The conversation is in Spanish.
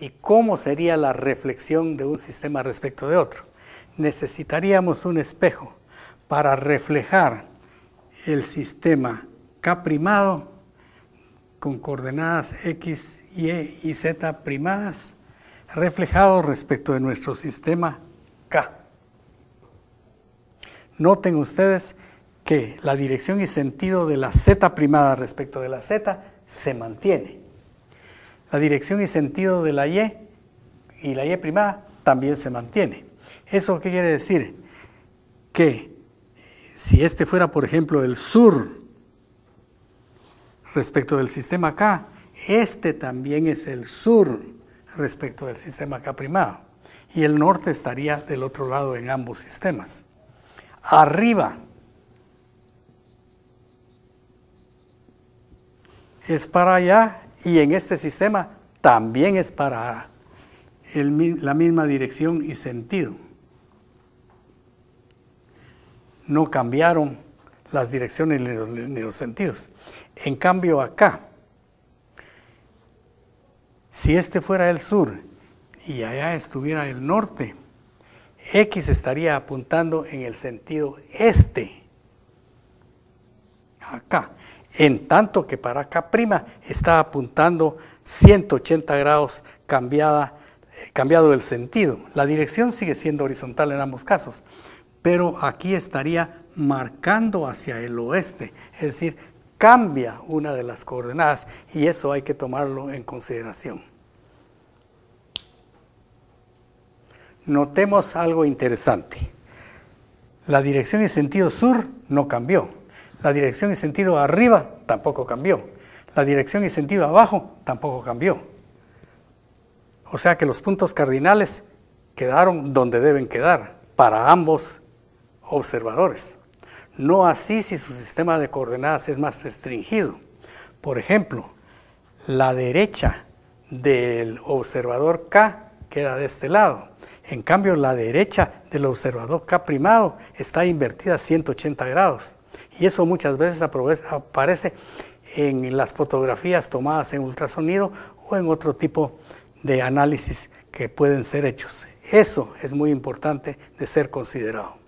y cómo sería la reflexión de un sistema respecto de otro. Necesitaríamos un espejo para reflejar el sistema K primado con coordenadas X, Y e y Z primadas reflejado respecto de nuestro sistema K. Noten ustedes que la dirección y sentido de la Z primada respecto de la Z se mantiene la dirección y sentido de la Y y la Y primada también se mantiene. ¿Eso qué quiere decir? Que si este fuera, por ejemplo, el sur respecto del sistema K, este también es el sur respecto del sistema K primado. Y el norte estaría del otro lado en ambos sistemas. Arriba es para allá y en este sistema también es para la misma dirección y sentido. No cambiaron las direcciones ni los sentidos. En cambio acá, si este fuera el sur y allá estuviera el norte, X estaría apuntando en el sentido este en tanto que para Prima está apuntando 180 grados eh, cambiado el sentido. La dirección sigue siendo horizontal en ambos casos, pero aquí estaría marcando hacia el oeste, es decir, cambia una de las coordenadas y eso hay que tomarlo en consideración. Notemos algo interesante. La dirección y sentido sur no cambió la dirección y sentido arriba tampoco cambió. La dirección y sentido abajo tampoco cambió. O sea que los puntos cardinales quedaron donde deben quedar para ambos observadores. No así si su sistema de coordenadas es más restringido. Por ejemplo, la derecha del observador K queda de este lado. En cambio, la derecha del observador K primado está invertida a 180 grados. Y eso muchas veces aparece en las fotografías tomadas en ultrasonido o en otro tipo de análisis que pueden ser hechos. Eso es muy importante de ser considerado.